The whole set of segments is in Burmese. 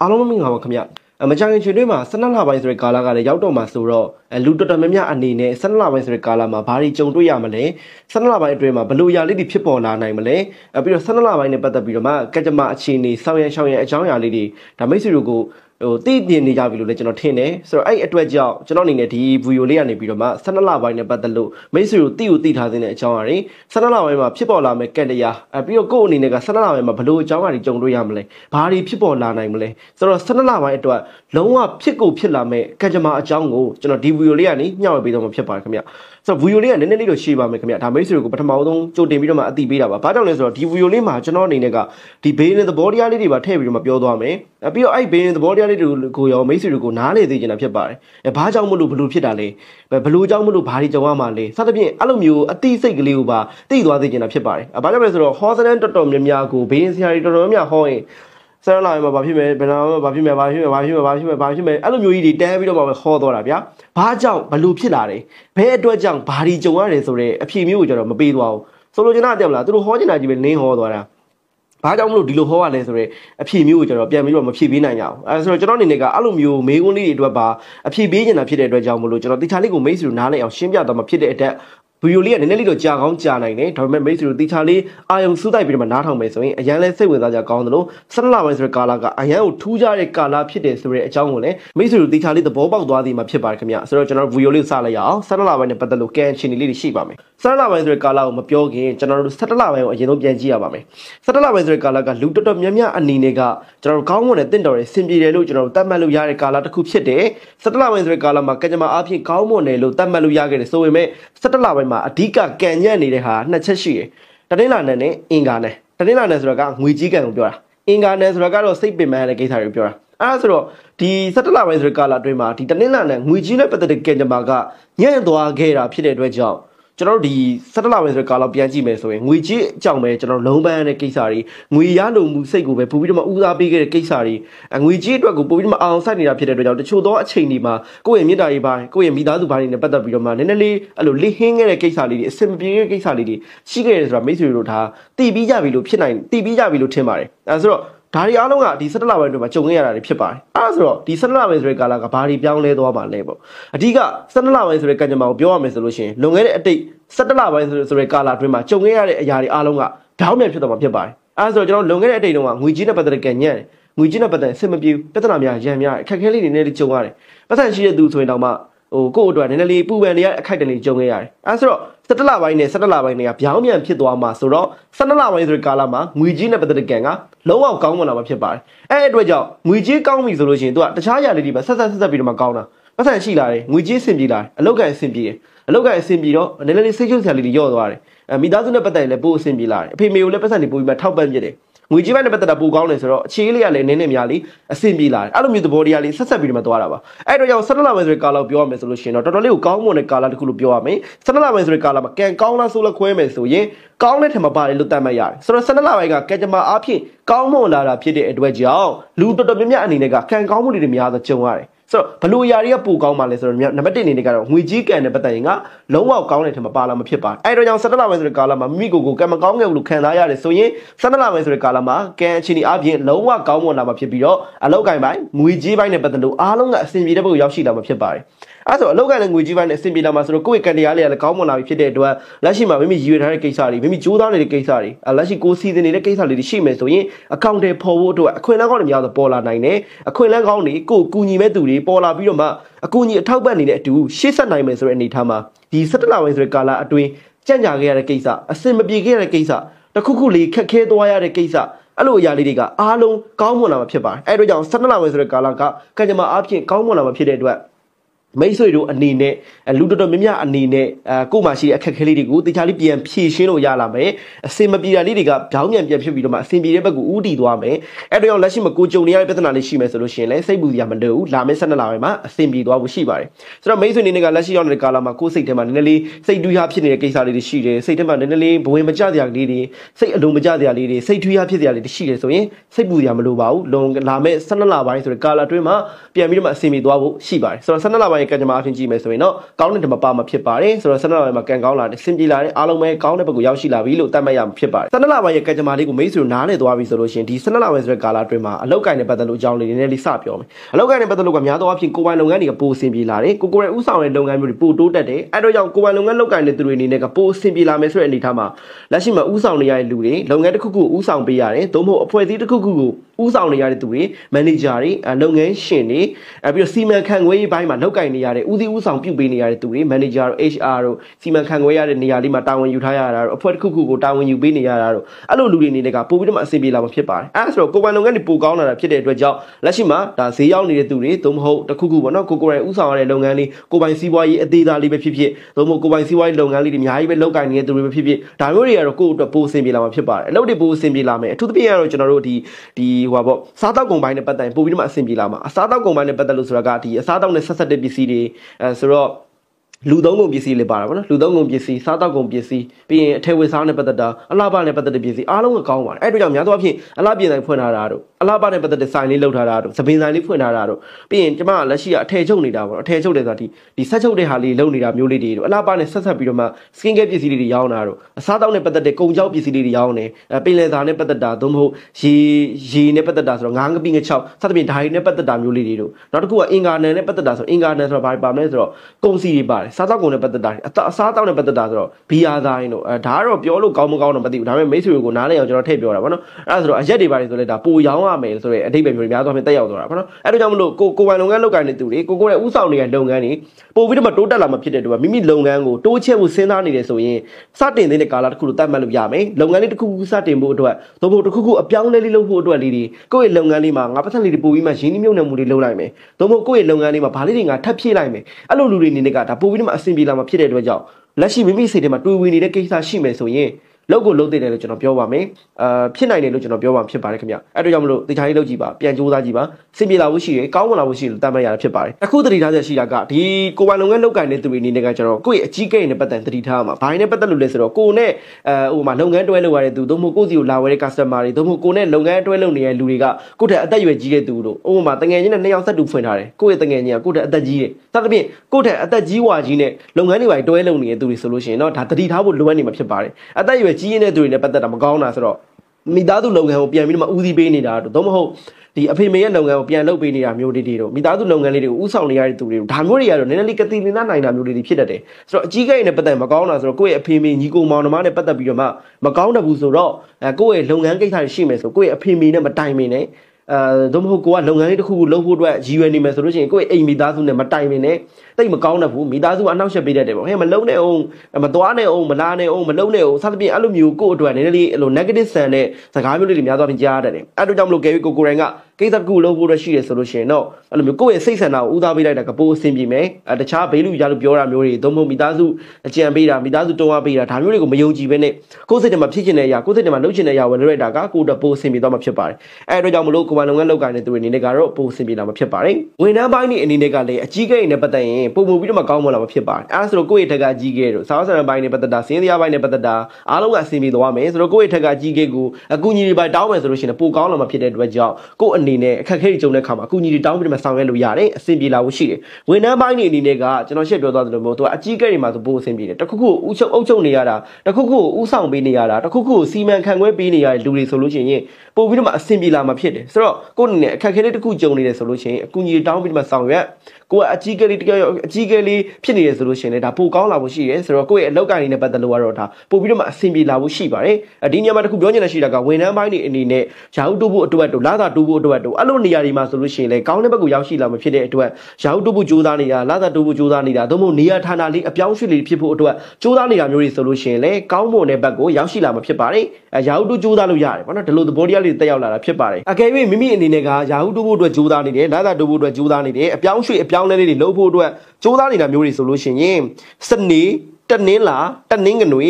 အားလုံးမင်္ဂလာပါခင်ဗျအမကြခင်ချိန်တွေမှာ12လပိုင်းဆိုတဲ့ကာလကလည်းရောက်တော့မှာဆိုတော့လူတော်တော်များများအနေနဲ့12လပိုင်းဆိုတဲ့ကာလမှာဘာတွေကြုံတွေ့ရမလဲ12လပိုင်းအတွင်းမှာဘလို့ရာလေးတွေဖြစ်ပေါ်လာနိုင်မလဲပြီးတော့12လပိုင်းနဲ့ပတ်သက်ပြီးတော့မှကကြမအခြေအနေဆောင်ရန်ရှောင်ရန်အကြောင်းအရာလေးတွေဒါမိတ်ဆွေတို့ကိုဟိုသိတင်နေကြပြီလို့လည်းကျွန်တော်ထင်တယ်ဆိုတော့အဲ့အတွက်ကြောင့်ကျွန်တော်အနေနဲ့ဒီ video လေးကနေပြီးတော့မှ12လပိုင်းနဲ့ပတ်သက်လို့မိတ်ဆွေတို့သိကိုသိထားတဲ့အကြောင်းအရာတွေ12လပိုင်းမှာဖြစ်ပေါ်လာမယ့်ကံတရားအပြီးတော့ကိုယ့်အနေနဲ့က12လပိုင်းမှာဘလို့အကြောင်းအရာတွေကြုံတွေ့ရမလဲဘာတွေဖြစ်ပေါ်လာနိုင်မလဲဆိုတော့12လပိုင်းအတွက်လုံးဝဖြစ်ကိုဖြစ်လာမယ့်ကံကြမ္မာအကြောင်းကိုကျွန်တော်ဒီ video လေးကနေမျှဝေပေးတော့မှာဖြစ်ပါတယ်ခင်ဗျဆိုတော့ video လေးကနည်းနည်းလေးတော့ရှင်းပါမယ်ခင်ဗျဒါမိတ်ဆွေတွေကိုပထမဆုံးကြိုတင်ပြီးတော့မှအသိပေးတာပါဘာကြောင့်လဲဆိုတော့ဒီ video လေးမှာကျွန်တော်အနေနဲ့ကဒီဘေးနဲ့သဘောတရားလေးတွေပါထည့်ပြီးတော့မှပြောသွားမယ်ပြီးတော့အဲ့ဘေးနဲ့သဘောတရားလေးတွေကိုရောမိတ်ဆွေတွေကိုနားလေသိချင်တာဖြစ်ပါတယ်အဲဘာကြောင့်မလို့ဘလို့ဖြစ်တာလဲဘလို့ကြောင့်မလို့ဘာတွေကြောင့်ရမှာလဲစသဖြင့်အဲ့လိုမျိုးအသိစိတ်ကလေးကိုပါသိသွားသိချင်တာဖြစ်ပါတယ်ဘာကြောင့်လဲဆိုတော့ဟောစနန်တော်တော်များများကိုဘေးဆရာတွေတော်တော်များများဟောရင်ဆန်းလာရင်မှဘာဖြစ်မယ်ဘယ်နာမှဘာဖြစ်မယ်ဘာဖြစ်မယ်ဘာဖြစ်မယ်ဘာဖြစ်မယ်ဘာဖြစ်မယ်အဲ့လိုမျိုးကြီးတွေတဲပြီးတော့မှပဲဟောတော့တာဗျာဘာကြောင့်ဘလို့ဖြစ်လာတယ်ဘယ်အတွက်ကြောင့်ဘာဒီကြုံရတယ်ဆိုတဲ့အဖြေမျိုးကိုကျွန်တော်မပေးသွားဘူးဆိုလိုချင်တာတက်မလားသူတို့ဟောချင်တာကြီးပဲနင်းဟောသွားတာဘာကြောင့်မလို့ဒီလိုဟောရလဲဆိုတော့အဖြေမျိုးကိုကျွန်တော်ပြန်ပြီးတော့မဖြေပေးနိုင်ကြဘူးအဲဆိုတော့ကျွန်တော်အနေနဲ့ကအဲ့လိုမျိုးမေးခွန်းလေးတွေအတွက်ပါအဖြေပေးချင်တာဖြစ်တဲ့အတွက်ကြောင့်မလို့ကျွန်တော်တိချာလေးကိုမိတ်ဆွေနားလည်အောင်ရှင်းပြတော့မှဖြစ်တဲ့အတွက်ဗီဒီယိုလေးကနည်းနည်းလေးတော့ကြာကောင်းကြာနိုင်တယ်ဒါပေမဲ့မိတ်ဆွေတို့တိချာလေးအာယုံစူးတိုက်ပြီးတော့နားထောင်မယ်ဆိုရင်အရန်လဲစိတ်ဝင်စားကြကောင်းသလိုဆက်လာပိုင်းဆိုတဲ့ကာလကအရန်ကိုထူးခြားတဲ့ကာလဖြစ်တယ်ဆိုတဲ့အကြောင်းကိုလည်းမိတ်ဆွေတို့တိချာလေးသဘောပေါက်သွားသည်မှာဖြစ်ပါတယ်ခင်ဗျဆိုတော့ကျွန်တော်ဗီဒီယိုလေးစလိုက်ရအောင်ဆက်လာပိုင်းနဲ့ပတ်သက်လို့ကန်ချင်လေးတွေရှိပါမယ်ဆက်လာပိုင်းဆိုတဲ့ကာလကိုမပြောခင်ကျွန်တော်တို့ဆက်လာပိုင်းကိုအရင်ဆုံးပြန်ကြည့်ရပါမယ်ဆက်လာပိုင်းဆိုတဲ့ကာလကလူတော်တော်များများအနေနဲ့ကကျွန်တော်တို့ကောင်းမွန်တဲ့တင့်တော်တွေစင်ပြေတယ်လို့ကျွန်တော်တို့သတ်မှတ်လို့ရတဲ့ကာလတစ်ခုဖြစ်တယ်ဆက်လာပိုင်းဆိုတဲ့ကာလမှာကံကြမ္မာအဖြစ်ကောင်းမွန်တယ်လို့သတ်မှတ်လို့ရခဲ့တယ်ဆိုပေမဲ့ဆက်လာပိုင်းမှာအဓိကကံညက်နေတဲ့ဟာနှစ်ချက်ရှိတယ်။တနင်္လာနဲ့နဲ့အင်္ဂါနဲ့တနင်္လာနဲ့ဆိုတော့ကငွေကြီးကံကိုပြောတာ။အင်္ဂါနဲ့ဆိုတော့ကတော့စိတ်ပင်ပန်းတဲ့ကိစ္စတွေကိုပြောတာ။အဲဒါဆိုတော့ဒီ17လပိုင်းဆိုတဲ့ကာလအတွင်းမှာဒီတနင်္လာနဲ့ငွေကြီးနဲ့ပတ်သက်တဲ့ကံကြမ္မာကညံ့သွားခဲ့တာဖြစ်တဲ့အတွက်ကြောင့်ကျွန်တော်တို့ဒီ17လပိုင်းဆိုတဲ့ကာလပြန်ကြည့်မယ်ဆိုရင်ငွေကြေးအကြောင်းပဲကျွန်တော်လုံးပန်းတဲ့ကိစ္စတွေငွေရလုံမှုစိတ်ကိုပဲပို့ပြီးတော့မှဦးစားပေးခဲ့တဲ့ကိစ္စတွေငွေကြေးအတွက်ကိုပို့ပြီးတော့မှအောင်ဆိုင်နေတာဖြစ်တဲ့အတွက်ကြောင့်တချို့သောအချိန်တွေမှာကိုယ့်ရဲ့မြေတားရေးပိုင်းကိုယ့်ရဲ့မိသားစုပိုင်းတွေနဲ့ပတ်သက်ပြီးတော့မှနည်းနည်းလေးအဲ့လိုလိဟင်းခဲ့တဲ့ကိစ္စလေးတွေအဆင်မပြေတဲ့ကိစ္စလေးတွေရှိခဲ့တယ်ဆိုတာမိတ်ဆွေတို့ဒါတည်ပြီးကြပြီလို့ဖြစ်နိုင်တည်ပြီးကြပြီလို့ထင်ပါတယ်အဲဆိုတော့ဒါတွေအားလုံးကဒီ17လပိုင်းအတွင်းမှာကြုံခဲ့ရတာတွေဖြစ်ပါတယ်။အဲဒါဆိုတော့ဒီ17လပိုင်းဆိုတဲ့ကာလကဘာတွေပြောင်းလဲသွားမှာလဲပေါ့။အဓိက17လပိုင်းဆိုတဲ့ကံကြမ္မာကိုပြောရမယ်ဆိုလို့ရှိရင်လွန်ခဲ့တဲ့အတိတ်17လပိုင်းဆိုတဲ့ကာလအတွင်းမှာကြုံခဲ့ရတဲ့အရာတွေအားလုံးကဒေါင်းမြန်ဖြစ်သွားမှာဖြစ်ပါတယ်။အဲဒါဆိုတော့ကျွန်တော်လွန်ခဲ့တဲ့အတိတ်တုန်းကငွေကြီးနဲ့ပတ်သက်တဲ့ကံညံ့တယ်။ငွေကြီးနဲ့ပတ်သက်ဆင်မပြေပြဿနာများရံများအခက်အခဲလေးတွေနဲ့ကြုံရတယ်။ပတ်သက်ရှိတဲ့သူဆိုရင်တော့မှဟိုကို့အတွက်နည်းနည်းလေးပူပန်နေရအခိုက်အတန့်လေးကြုံခဲ့ရတယ်။အဲဆိုတော့17လပိုင်းနဲ့17လပိုင်းတွေကဗျောင်းမြန်ဖြစ်သွားမှာဆိုတော့17လပိုင်းဆိုတဲ့ကာလမှာငွေကြီးနဲ့ပတ်သက်တဲ့ကံကလုံးဝကောင်းမလာမှာဖြစ်ပါတယ်အဲ့အတွက်ကြောင့်ငွေကြေးကောင်းပြီဆိုလို့ရှိရင်သူကတခြားຢာလေးတွေပဲဆက်ဆက်ဆက်ဆက်ပြီးတော့မှကောင်းတာပတ်စံရှိလာတယ်ငွေကြေးအဆင်ပြေလာတယ်အလောက်ကန်အဆင်ပြေတယ်အလောက်ကန်အဆင်ပြေတော့နည်းနည်းလေးစိတ်ချုပ်စရာလေးတွေညော့သွားတယ်မိသားစုနဲ့ပတ်သက်ရင်လည်းပို့အဆင်ပြေလာတယ်အဖေမေကိုလည်းပတ်စံတွေပို့ပြီးမှထောက်ပံ့ပြတယ်ငွေကြီးပိုင်းနဲ့ပတ်သက်တာပိုကောင်းတယ်ဆိုတော့အခြေလေးကလည်းနည်းနည်းများလေးအဆင်ပြေလာတယ်အဲ့လိုမျိုးသဘောတရားလေးဆက်ဆက်ပြီးဒီမှာသွားတာပါအဲ့တော့ကြောင့်17လပိုင်းဆိုတဲ့ကာလကိုပြောရမယ်ဆိုလို့ရှိရင်တော့တော်တော်လေးကိုကောင်းမွန်တဲ့ကာလတစ်ခုလို့ပြောရမယ်17လပိုင်းဆိုတဲ့ကာလမှာကံကောင်းလားဆိုးလားခွဲမယ်ဆိုရင်ကောင်းတဲ့ထင်မှာပါတယ်လို့တတ်မှတ်ရတယ်ဆိုတော့17လပိုင်းကကံကြမ္မာအဖြစ်ကောင်းမွန်လာတာဖြစ်တဲ့အတွက်ကြောင့်လူတော်တော်များများအနေနဲ့ကခံကောင်းမှုတွေများသောကြုံရတယ်ဆိုတော့ဘလို့အရာတွေကပိုကောင်းပါလဲဆိုတော့နံပါတ်1အနေနဲ့ကတော့ငွေကြီးကန်တဲ့ပတ်သက်ရင်ကလုံးဝကောင်းတဲ့ထင်မှာပါလာမဖြစ်ပါအဲ့တော့ကြောင့်17လပိုင်းဆိုတဲ့ကာလမှာမိမိကိုယ်ကိုကံမကောင်းခဲ့ဘူးလို့ခံစားရတယ်ဆိုရင်17လပိုင်းဆိုတဲ့ကာလမှာကံအခြေအနေအပြင်လုံးဝကောင်းမွန်လာမှာဖြစ်ပြီးတော့အလောက်ကင်ပိုင်းငွေကြီးပိုင်းနဲ့ပတ်သက်လို့အားလုံးကအဆင်ပြေတဲ့ဘက်ကိုရောက်ရှိလာမှာဖြစ်ပါတယ်အဲ့ဆိုအလောက်ကလည်းငွေကြီးပိုင်းနဲ့အဆင်ပြေလာမှာဆိုတော့ကိုယ့်ရဲ့ကံတရားလေးကလည်းကောင်းမွန်လာပြီဖြစ်တဲ့အတွက်လက်ရှိမှာမိမိရည်ရွယ်ထားတဲ့ကိစ္စတွေမိမိကြိုးစားနေတဲ့ကိစ္စတွေလက်ရှိကိုယ်စီစဉ်နေတဲ့ကိစ္စလေးတွေရှိမယ်ဆိုရင်အကောင့်တွေပေါ်ဖို့အတွက်အခွင့်အလမ်းကောင်းတွေများဆိုပေါ်လာနိုင်တယ်အခွင့်အလမ်းကောင်းတွေကိုယ်ကူညီမဲ့သူတွေပေါ်လာပြီးတော့မှအကူအညီအထောက်ပံ့နေတဲ့အတူရှေ့ဆက်နိုင်မယ်ဆိုတဲ့အနေအထားမှာဒီ17လပိုင်းဆိုတဲ့ကာလအတွင်းကြံ့ညာခဲ့ရတဲ့ကိစ္စအဆင်မပြေခဲ့ရတဲ့ကိစ္စတခုခုလေးခက်ခဲသွားရတဲ့ကိစ္စအဲ့လိုအရာလေးတွေကအားလုံးကောင်းမွန်လာမှာဖြစ်ပါတယ်အဲ့တို့ကြောင့်17လပိုင်းဆိုတဲ့ကာလကကံကြမ္မာအဖြစ်ကောင်းမွန်လာမှာဖြစ်တဲ့အတွက်မိတ်ဆွေတို့အနေနဲ့လူတော်တော်များများအနေနဲ့အဲကို့မှာရှိတဲ့အခက်အခဲလေးတွေကိုတခြားလေးပြန်ဖြေရှင်းလို့ရလာမယ်အစင်မပြေတာလေးတွေကကြောင်းမြန်ပြန်ဖြစ်ပြီးတော့မှအစင်ပြေတဲ့ဘက်ကိုဥတီသွားမယ်အဲ့တော့လက်ရှိမှာကိုကြုံနေရတဲ့ပြဿနာလေးရှိမယ်ဆိုလို့ရှိရင်လည်းစိတ်ပူစရာမလိုဘူးလာမယ့်၁၂လပိုင်းမှာအစင်ပြေသွားဖို့ရှိပါတယ်ဆိုတော့မိတ်ဆွေအနေနဲ့ကလက်ရှိရောက်နေတဲ့ကာလမှာကို့စိတ်ထဲမှာနည်းနည်းလေးစိတ်တူးရဖြစ်နေတဲ့ကိစ္စလေးတွေရှိတယ်စိတ်ထဲမှာနည်းနည်းလေးဘဝင်မကျစရာလေးတွေစိတ်အလိုမကျစရာလေးတွေစိတ်ထွေးရဖြစ်စရာလေးတွေရှိတယ်ဆိုရင်စိတ်ပူစရာမလိုပါဘူးလုံလာမယ့်၁၂လပိုင်းဆိုတဲ့ကာလအတွင်းမှာပြန်ပြီးတော့မှအစင်ပြေသွားဖို့ရှိပါတယ်ဆိုတော့၁၂လပိုင်းရဲ့ကံကြမ္မာအဖြစ်ကြည့်မယ်ဆိုရင်တော့ကောင်းတဲ့ဓမ္မပါမဖြစ်ပါတယ်ဆိုတော့ဆန္ဒလာပိုင်းမှာကံကောင်းလာတယ်စင်ပြေလာတယ်အားလုံးပဲကောင်းတဲ့ဘက်ကိုရောက်ရှိလာပြီလို့တတ်မှတ်ရမှာဖြစ်ပါတယ်ဆန္ဒလာပိုင်းရဲ့ကံကြမ္မာလေးကိုမိတ်ဆွေနားလည်သွားပြီဆိုလို့ရှိရင်ဒီဆန္ဒလာပိုင်းဆိုတဲ့ကာလအတွင်းမှာအလောက်ကိုင်းနဲ့ပတ်သက်လို့အကြောင်းလေးနည်းနည်းလေးစပြောမယ်အလောက်ကိုင်းနဲ့ပတ်သက်လို့ကများသောအားဖြင့်ကိုယ်ပိုင်လုပ်ငန်းတွေကပိုအဆင်ပြေလာတယ်ကိုကိုရဲ့ဥဆောင်တဲ့လုပ်ငန်းမျိုးတွေပိုတိုးတက်တယ်အဲတော့ကြောင့်ကိုယ်ပိုင်လုပ်ငန်းလုပ်ကိုင်းတဲ့သူတွေအနေနဲ့ကပိုအဆင်ပြေလာမယ်ဆိုတဲ့အနေအထားမှာလက်ရှိမှာဥဆောင်နေရတဲ့လူတွေလုပ်ငန်းတစ်ခုခုဥဆောင်ပေးရတယ်သို့မဟုတ်အဖွဲ့အစည်းတစ်ခုခုကိုဥဆောင်နေရတဲ့သူတွေမန်နေဂျာတွေလုပ်ငန်းရှင်တွေပြီးတော့စီမံခန့်ခွဲရေးပိုင်းမှာလောက်ကင်နေရတဲ့ဦးစီးဦးဆောင်ပြုပေးနေရတဲ့သူတွေမန်နေဂျာတို့ HR တို့စီမံခန့်ခွဲရတဲ့နေရာလေးမှာတာဝန်ယူထားရတာတို့အဖွဲ့တစ်ခုခုကိုတာဝန်ယူပေးနေရတာတို့အဲ့လိုလူတွေအနေနဲ့ကပိုပြီးတော့အဆင်ပြေလာမှာဖြစ်ပါတယ်အဲ့ဒါဆိုတော့ကိုပိုင်လုပ်ငန်းတွေပိုကောင်းလာတာဖြစ်တဲ့အတွက်ကြောင့်လက်ရှိမှာဒါဈေးရောက်နေတဲ့သူတွေသို့မဟုတ်တစ်ခုခုပေါ့နော်ကိုကိုရိုင်းဦးဆောင်ရတဲ့လုပ်ငန်းလေးကိုပိုင်စီးပွားရေးအသေးစားလေးပဲဖြစ်ဖြစ်သို့မဟုတ်ကိုပိုင်စီးပွားရေးလုပ်ငန်းလေးတွေအများကြီးပဲလုပ်ကိုင်နေတဲ့သူတွေပဲဖြစ်ဖြစ်ဒါမျိုးတွေကတော့ကိုယ့်အတွက်ပိုအဆင်ပြေလာမှာဖြစ်ပါတယ်အလုပ်တွေပိုအဆင်ပြေလာမယ်အထူးသဖြင့်ကတော့ကျွန်တော်တို့ဒီဒီဟိုပါပေါ့စားတောက်ကုန်ပိုင်းနဲ့ပတ်သက်ပိုပြီးတော့အဆင်ပြေလာမှာအစားတောက်ကုန်ပိုင်းနဲ့ပတ်သက်လို့ဆိုတာကဒီအစားတောက်နဲ့ဆက်ဆက်တဲ့ပစ္စည်းည်းတွေအဲဆိုတော့လူသုံးကုန်ပစ္စည်းလေးပါတာပေါ့နော်လူသုံးကုန်ပစ္စည်းစားတောက်ကုန်ပစ္စည်းပြီးရင်အထည်ဝတ်စားနဲ့ပတ်သက်တာအလှပနဲ့ပတ်သက်တဲ့ပစ္စည်းအားလုံးကကောင်းပါတယ်အဲ့တို့ကြောင့်များသောအားဖြင့်အလှပြင်ဆိုင်ဖွင့်ထားတာတို့အလားပါနဲ့ပတ်သက်တဲ့ဆိုင်လေးလောက်ထားတာတို့သပင်ဆိုင်လေးဖွင့်ထားတာတို့ပြီးရင်ကျမကလက်ရှိကအထည်ချုပ်နေတာပေါ့အထည်ချုပ်တယ်ဆိုတာဒီဒီဆက်ချုပ်တဲ့ဟာလေးလုပ်နေတာမျိုးလေးတွေတို့အလားပါနဲ့ဆက်ဆက်ပြီးတော့မှ skin care ပစ္စည်းလေးတွေရောင်းတာတို့အစားအသောက်နဲ့ပတ်သက်တဲ့ကုန်ကြောက်ပစ္စည်းလေးတွေရောင်းတယ်ပင်လယ်သားနဲ့ပတ်သက်တာသို့မဟုတ်ရေရေနဲ့ပတ်သက်တာဆိုတော့ငါးငပိငချောက်စသဖြင့်ဒါတွေနဲ့ပတ်သက်တာမျိုးလေးတွေတို့နောက်တစ်ခုကအင်ကာနန်နဲ့ပတ်သက်တာဆိုအင်ကာနန်ဆိုတော့ဘာပါမလဲဆိုတော့ကုန်စီတွေပါတယ်စားသောက်ကုန်နဲ့ပတ်သက်တာအစားအသောက်နဲ့ပတ်သက်တာဆိုတော့ဘီယာသားတွေတို့အဲဒါကတော့ပြောလို့ကောင်းမကောင်းတော့မသိဘူးဒါပေမဲ့မိတ်ဆွေကိုနားလည်အောင်ကျွန်တော်ထည့်ပြောတာပေါ့နော်အဲဒါဆိုတော့အရက်တွေပါတယ်ဆိုလဲဒါပူရောင်းကမယ်ဆိုတဲ့အဓိပ္ပာယ်မျိုးတွေများသောအားဖြင့်တက်ရောက်သွားတာပေါ့နော်အဲ့ဒါကြောင့်မလို့ကိုကိုပိုင်လုပ်ငန်းလုပ်ကိုင်နေသူတွေကိုကိုရဲ့ဥဆောင်နေတဲ့လုပ်ငန်းတွေပိုပြီးတော့တိုးတက်လာမှာဖြစ်တဲ့အတွက်မိမိလုပ်ငန်းကိုတိုးချဲ့ဖို့စဉ်းစားနေတယ်ဆိုရင်စတင်တဲ့ကာလတစ်ခုလိုတတ်မှတ်လို့ရမယ်လုပ်ငန်းလေးတစ်ခုခုစတင်ဖို့အတွက်သို့မဟုတ်တစ်ခုခုအပြောင်းလဲလေးလုပ်ဖို့အတွက်လေးတွေကိုယ့်ရဲ့လုပ်ငန်းလေးမှာငါပတ်သက်လေးတွေပို့ပြီးမှရင်းနှီးမြှုပ်နှံမှုတွေလုပ်လိုက်မယ်သို့မဟုတ်ကိုယ့်ရဲ့လုပ်ငန်းလေးမှာဘာလေးတွေငါထပ်ဖြည့်လိုက်မယ်အဲ့လိုလူတွေအနေနဲ့ကဒါပို့ပြီးတော့မှအဆင်ပြေလာမှာဖြစ်တဲ့အတွက်ကြောင့်လက်ရှိမိမိစိတ်ထဲမှာတွေးဝင်နေတဲ့ကိစ္စရှိမယ်ဆိုရင်လောက်ကိုလုံးသိတယ်လို့ကျွန်တော်ပြောပါမယ်အာဖြစ်နိုင်တယ်လို့ကျွန်တော်ပြောပါဖြစ်ပါတယ်ခင်ဗျအဲ့တော့ကြောင့်မလို့တရားလေးလောက်ကြည့်ပါပြန်စူးစမ်းကြည့်ပါစင်ပြေလာဖို့ရှိရင်ကောင်းမလာဖို့ရှိရင်တတ်မှတ်ရတာဖြစ်ပါတယ်အခုသတိထားချက်ရှိတာကဒီကိုပိုင်လုပ်ငန်းလုပ်ကိုင်တဲ့သူတွေအနေနဲ့ကကျွန်တော်ကိုယ့်ရဲ့အကြီးကဲနဲ့ပတ်သက်သတိထားမှာဘာနဲ့ပတ်သက်လို့လဲဆိုတော့ကိုနဲ့အဲဟိုမှာလုပ်ငန်းတွဲလုပ်ရတဲ့သူသို့မဟုတ်ကိုယ့်စီကိုလာဝယ်တဲ့ customer တွေသို့မဟုတ်ကိုနဲ့လုပ်ငန်းတွဲလုပ်နေတဲ့လူတွေကကိုယ့်ထက်အသက်အရွယ်ကြီးတဲ့သူတို့ဟိုမှာတငယ်ချင်းနဲ့နှစ်ယောက်ဆက်တူဖွင့်ထားတယ်ကိုယ့်ရဲ့တငယ်ချင်းကကိုယ့်ထက်အသက်ကြီးတယ်စသဖြင့်ကိုယ့်ထက်အသက်ကြီးဝါကြီးနဲ့လုပ်ငန်းတွေပိုင်းတွဲလုပ်နေတဲ့သူတွေဆိုလို့ရှိရင်တော့ဒါသတိထားဖို့လိုအပ်နေမှာဖြစ်ပါတယ်အသက်အရွယ်နဲ့ကြီးရင်းတဲ့သူတွေနဲ့ပတ်သက်တာမကောင်းတာဆိုတော့မိသားစုလုပ်ငန်းကိုပြန်ပြီးတော့ဦးစီးပေးနေတာတို့သို့မဟုတ်ဒီအဖေမေရဲ့လုပ်ငန်းကိုပြန်လုပ်ပေးနေတာမျိုးတွေတွေတို့မိသားစုလုပ်ငန်းလေးတွေကိုဥဆောင်နေရတဲ့သူတွေတို့ဒါမျိုးတွေကတော့နည်းနည်းလေးကတိလင်းနိုင်တာမျိုးတွေဖြစ်တတ်တယ်ဆိုတော့အကြီးကြီးနဲ့ပတ်သက်မကောင်းတာဆိုတော့ကိုယ့်ရဲ့အဖေမေညီကိုမောင်နှမနဲ့ပတ်သက်ပြီးတော့မှမကောင်းတဘူးဆိုတော့ကိုယ့်ရဲ့လုပ်ငန်းကိစ္စတွေရှိမယ်ဆိုကိုယ့်ရဲ့အဖေမေနဲ့မတိုင်မင်နဲ့အဲသို့မဟုတ်ကိုကလုပ်ငန်းလေးတစ်ခုခုလုပ်ဖို့အတွက်ရည်ရွယ်နေမယ်ဆိုလို့ရှိရင်ကိုယ့်အိမ်မိသားစုနဲ့မတိုင်ပင်နဲ့တိတ်မကောင်းတတ်ဘူးမိသားစုအနောက်ရှက်ပေးတတ်တယ်ပေါ့ဟဲ့မလုံနဲ့အောင်မသွားနဲ့အောင်မလာနဲ့အောင်မလုံနဲ့အောင်စသဖြင့်အဲ့လိုမျိုးကိုယ့်အတွက်နည်းနည်းလေးအဲ့လို negative ဆန်တဲ့စကားမျိုးလေးတွေများသောအားဖြင့်ကြားရတယ်အဲ့တို့ကြောင့်မလို့ Gary ကိုကိုရိုင်းကကိစ္စတစ်ခုလုပ်ဖို့တော့ရှိရဆိုလို့ရှိရင်တော့အဲ့လိုမျိုးကိုယ့်ရဲ့စိတ်ဆန္ဒကိုဦးစားပေးလိုက်တာကပိုအဆင်ပြေမယ်အဲတခြားဘေးလူရလို့ပြောတာမျိုးတွေသုံးဖို့မိသားစုအကြံပေးတာမိသားစုတွန်းအားပေးတာဒါမျိုးတွေကိုမယုံကြည်ဘဲနဲ့ကိုယ့်စိတ်ထဲမှာဖြစ်ချင်တဲ့အရာကိုယ့်စိတ်ထဲမှာလုပ်ချင်တဲ့အရာဝင်လွှဲတာကကိုယ့်တော့ပိုအဆင်ပြေသွားမှာဖြစ်ပါတယ်အဲအတွက်ကြောင့်မလို့ကိုယ်ပိုင်လုပ်ငန်းလုပ်ကိုင်တဲ့သူတွေအနေနဲ့ကတော့ပိုအဆင်ပြေလာမှာဖြစ်ပါတယ်ဝန်ထမ်းပိုင်းတွေအနေနဲ့ကလည်းအကြီးအကဲတွေနဲ့ပတ်သက်ရင်ပုံမှုပြီးတော့မှကောင်းမလာမှာဖြစ်ပါတယ်အဲဒါဆိုတော့ကိုယ့်ရဲ့ထက်ကကြီးကဲတို့စားဆန်ပိုင်းနဲ့ပတ်သက်တာစင်းစရာပိုင်းနဲ့ပတ်သက်တာအားလုံးကအဆင်ပြေသွားမယ်ဆိုတော့ကိုယ့်ရဲ့ထက်ကကြီးကဲကိုအကူအညီတွေပိုင်းတောင်းမယ်ဆိုလို့ရှိရင်ပိုကောင်းလာမှာဖြစ်တဲ့အတွက်ကြောင့်ကိုယ့်အနေနဲ့အခက်အခဲတွေကြုံတဲ့အခါမှာအကူအညီတွေတောင်းပြီးမှဆောင်ရွက်လို့ရတယ်အဆင်ပြေလာဖို့ရှိတယ်ဝန်ထမ်းပိုင်းတွေအနေနဲ့ကကျွန်တော်ရှင်းပြောသွားသလိုမျိုးသူကအကြီးအကဲတွေမှာဆိုပို့အဆင်ပြေတယ်တခုခုအုပ်ချုပ်အုပ်ချုပ်နေရတာတခုခုဥဆောင်ပေးနေရတာတခုခုစီမံခန့်ခွဲပေးနေရတဲ့လူတွေဆိုလို့ရှိရင်ပို့ပြီးတော့မှအဆင်ပြေလာမှာဖြစ်တယ်ဆိုတော့ကိုယ့်အနေနဲ့အခက်အခဲလေးတစ်ခုကြုံနေတယ်ဆိုလို့ရှိရင်အကူအညီတောင်းပြီးတော့မှဆောင်ရွက်ကိုယ်ကအကြီးကလေးတကယ်အကြီးကလေးဖြစ်နေတယ်ဆိုလို့ရှိရင်လည်းဒါပို့ကောင်းလာဖို့ရှိတယ်ဆိုတော့ကိုယ့်ရဲ့အလောက်ကနေနဲ့ပတ်သက်လို့ကတော့ဒါပို့ပြီးတော့မှအဆင်ပြေလာဖို့ရှိပါတယ်ဒီနေရာမှာတစ်ခုပြောချင်တာရှိတာကဝန်ထမ်းပိုင်းတွေအနေနဲ့ရာဟုတိုးဖို့အတွက်တို့လာသာတိုးဖို့အတွက်တို့အဲ့လိုနေရာတွေမှာဆိုလို့ရှိရင်လည်းကောင်းတဲ့ဘက်ကိုရောက်ရှိလာမှာဖြစ်တဲ့အတွက်ရာဟုတိုးဖို့ကြိုးစားနေတာလာသာတိုးဖို့ကြိုးစားနေတာသို့မဟုတ်နေရာဌာနလေးအပြောင်းရွှေ့လေးဖြစ်ဖို့အတွက်ကြိုးစားနေတာမျိုးတွေဆိုလို့ရှိရင်လည်းကောင်းမွန်တဲ့ဘက်ကိုရောက်ရှိလာမှာဖြစ်ပါတယ်ရာဟုတိုးကြိုးစားလို့ရတယ်ဗောနော်ဒီလိုသဘောတရားတွေတက်ရောက်လာတာဖြစ်ပါတယ်အကယ်၍မိမိအနေနဲ့ကယာဟုတိုးဖို့အတွက်ကြိုးစားနေတယ်လာတာတိုးဖို့အတွက်ကြိုးစားနေတယ်အပြောင်းရွှေ့အပြောင်းလဲလေးတွေလုပ်ဖို့အတွက်ကြိုးစားနေတာမျိုးတွေဆိုလို့ရှိရင်စနေတနင်္လာတနင်္ဂနွေ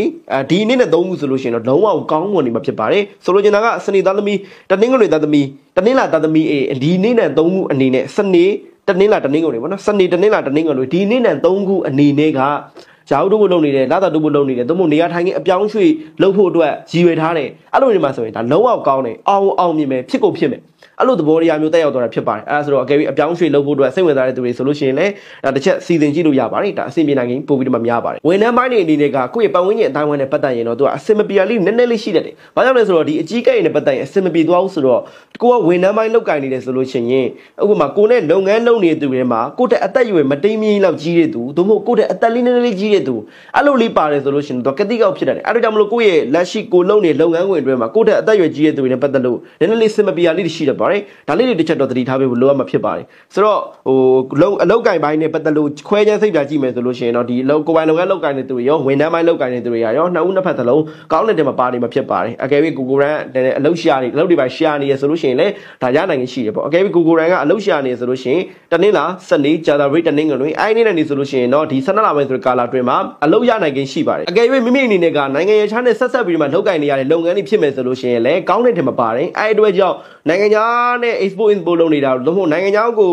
ဒီနေ့နဲ့သုံးခုဆိုလို့ရှိရင်တော့လုံးဝကောင်းမွန်နေမှာဖြစ်ပါတယ်ဆိုလိုချင်တာကစနေသားသမီးတနင်္ဂနွေသားသမီးတနင်္လာသားသမီးအေဒီနေ့နဲ့သုံးခုအနေနဲ့စနေတနင်္လာတနင်္ဂနွေပေါ့နော်စနေတနင်္လာတနင်္ဂနွေဒီနေ့နဲ့သုံးခုအနေနဲ့ကရာဟုတို့ဖို့လုပ်နေတယ်လာတာတို့ဖို့လုပ်နေတယ်သို့မဟုတ်နေရာထိုင်ခင်းအပြောင်းရွှေ့လုပ်ဖို့အတွက်ရည်ရွယ်ထားတယ်အဲ့လိုနေမှာဆိုရင်ဒါလုံးဝကောင်းတယ်အောင်အောင်မြင်မယ်ဖြစ်ကိုဖြစ်မယ်အဲ့လိုသဘောတရားမျိုးတက်ရောက်သွားတာဖြစ်ပါတယ်အဲ့ဒါဆိုတော့အကယ်၍အပြောင်းရွှေ့လုပ်ဖို့အတွက်စိတ်ဝင်စားတဲ့သူတွေဆိုလို့ရှိရင်လည်းဒါတစ်ချက်စီစဉ်ကြည့်လို့ရပါတယ်ဒါအဆင်ပြေနိုင်ရင်ပို့ပြီးတော့မှများပါတယ်ဝန်ထမ်းပိုင်းတွေအနေနဲ့ကကိုယ့်ရဲ့ပတ်ဝန်းကျင်အတိုင်းအဝန်နဲ့ပတ်သက်ရင်တော့သူကအဆင်မပြေလေးနည်းနည်းလေးရှိတတ်တယ်ဘာကြောင့်လဲဆိုတော့ဒီအကြီးကဲတွေနဲ့ပတ်သက်ရင်အဆင်မပြေသွားဘူးဆိုတော့ကိုကဝန်ထမ်းပိုင်းလောက်ကိုင်နေတယ်ဆိုလို့ရှိရင်ဥပမာကိုနဲ့လုပ်ငန်းလုပ်နေတဲ့သူတွေမှာကိုတဲ့အသက်အရွယ်မတိမ်မင်းလောက်ကြီးတဲ့သူသို့မဟုတ်ကိုတဲ့အသက်လေးနည်းနည်းလေးကြီးတဲ့သူအဲ့လိုလေးပါတယ်ဆိုလို့ရှိရင်တော့ကတိကောက်ဖြစ်တတ်တယ်အဲ့ဒါကြောင့်မလို့ကိုရဲ့လက်ရှိကိုလုပ်နေလုပ်ငန်းဝင်တွေမှာကိုတဲ့အသက်အရွယ်ကြီးတဲ့သူတွေနဲ့ပတ်သက်လို့နည်းနည်းလေးစင်မပြေလေးရှိတတ်ပါပါတယ်ဒါလေးတွေတစ်ချက်တော့သတိထားပေးဖို့လိုအပ်မှာဖြစ်ပါတယ်ဆိုတော့ဟိုလုံးအလောက်ကင်ပိုင်းနဲ့ပတ်သက်လို့ခွဲခြားစိတ်ပြကြည့်မယ်ဆိုလို့ရှိရင်တော့ဒီအလောက်ကိုပိုင်းလောက်ကလောက်ကင်နေသူတွေရောဝန်ထမ်းပိုင်းလောက်ကင်နေသူတွေရောနှစ်ဦးနှစ်ဖက်သလုံးကောင်းတဲ့တင်မှာပါနေမှာဖြစ်ပါတယ်အကယ်၍ကိုကိုရန်အလောက်ရှာနေအလောက်တွေပိုင်းရှာနေရဆိုလို့ရှိရင်လည်းဒါရနိုင်ရှိတယ်ပေါ့အကယ်၍ကိုကိုရန်ကအလောက်ရှာနေဆိုလို့ရှိရင်တနင်္လာ၁၄ဂျာတာရိတ်တနင်္ဂနွေအဲ့ဒီနေ့နေဆိုလို့ရှိရင်တော့ဒီ၁၂လပိုင်းဆိုတဲ့ကာလအတွင်းမှာအလောက်ရနိုင်ခြင်းရှိပါတယ်အကယ်၍မိမိအနေနဲ့ကနိုင်ငံရေးခြားနဲ့ဆက်ဆက်ပြီးမှလောက်ကင်နေရတဲ့လုပ်ငန်းတွေဖြစ်မယ်ဆိုလို့ရှိရင်လည်းကောင်းတဲ့တင်မှာပါတယ်အဲ့အတွက်ကြောင့်နိုင်ငံခြားနဲ့ export import လုပ်နေတာလို့မို့နိုင်ငံခြားကို